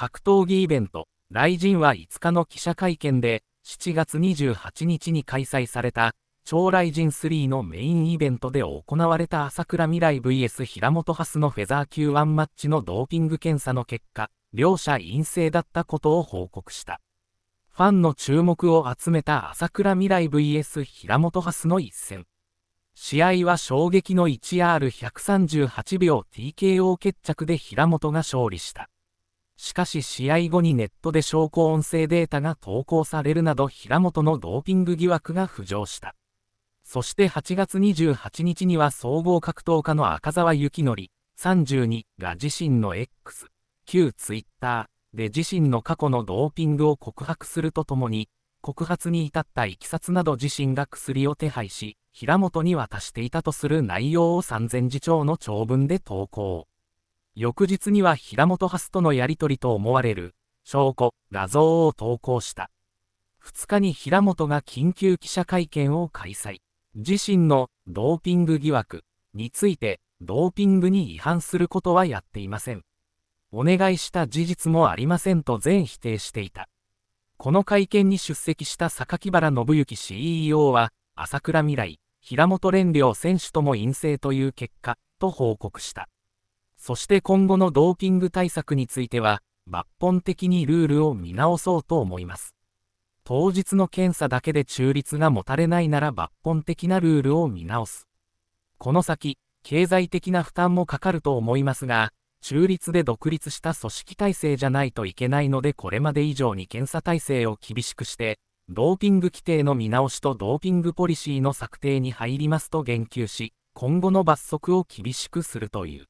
格闘技イベント、雷神は5日の記者会見で、7月28日に開催された、超雷神3のメインイベントで行われた朝倉未来 VS 平本ハスのフェザー級ワンマッチのドーピング検査の結果、両者陰性だったことを報告した。ファンの注目を集めた朝倉未来 VS 平本ハスの一戦。試合は衝撃の 1R138 秒 TKO 決着で平本が勝利した。しかし試合後にネットで証拠音声データが投稿されるなど平本のドーピング疑惑が浮上した。そして8月28日には総合格闘家の赤澤幸則32が自身の X、旧 Twitter で自身の過去のドーピングを告白するとともに、告発に至ったいきさつなど自身が薬を手配し、平本に渡していたとする内容を三千字帳の長文で投稿。翌日には平本ハスとのやり取りと思われる証拠、画像を投稿した。2日に平本が緊急記者会見を開催。自身のドーピング疑惑について、ドーピングに違反することはやっていません。お願いした事実もありませんと全否定していた。この会見に出席した榊原信之 CEO は、朝倉未来、平本蓮良選手とも陰性という結果、と報告した。そして今後のドーピング対策については、抜本的にルールを見直そうと思います。当日の検査だけで中立が持たれないなら抜本的なルールを見直す。この先、経済的な負担もかかると思いますが、中立で独立した組織体制じゃないといけないのでこれまで以上に検査体制を厳しくして、ドーピング規定の見直しとドーピングポリシーの策定に入りますと言及し、今後の罰則を厳しくするという。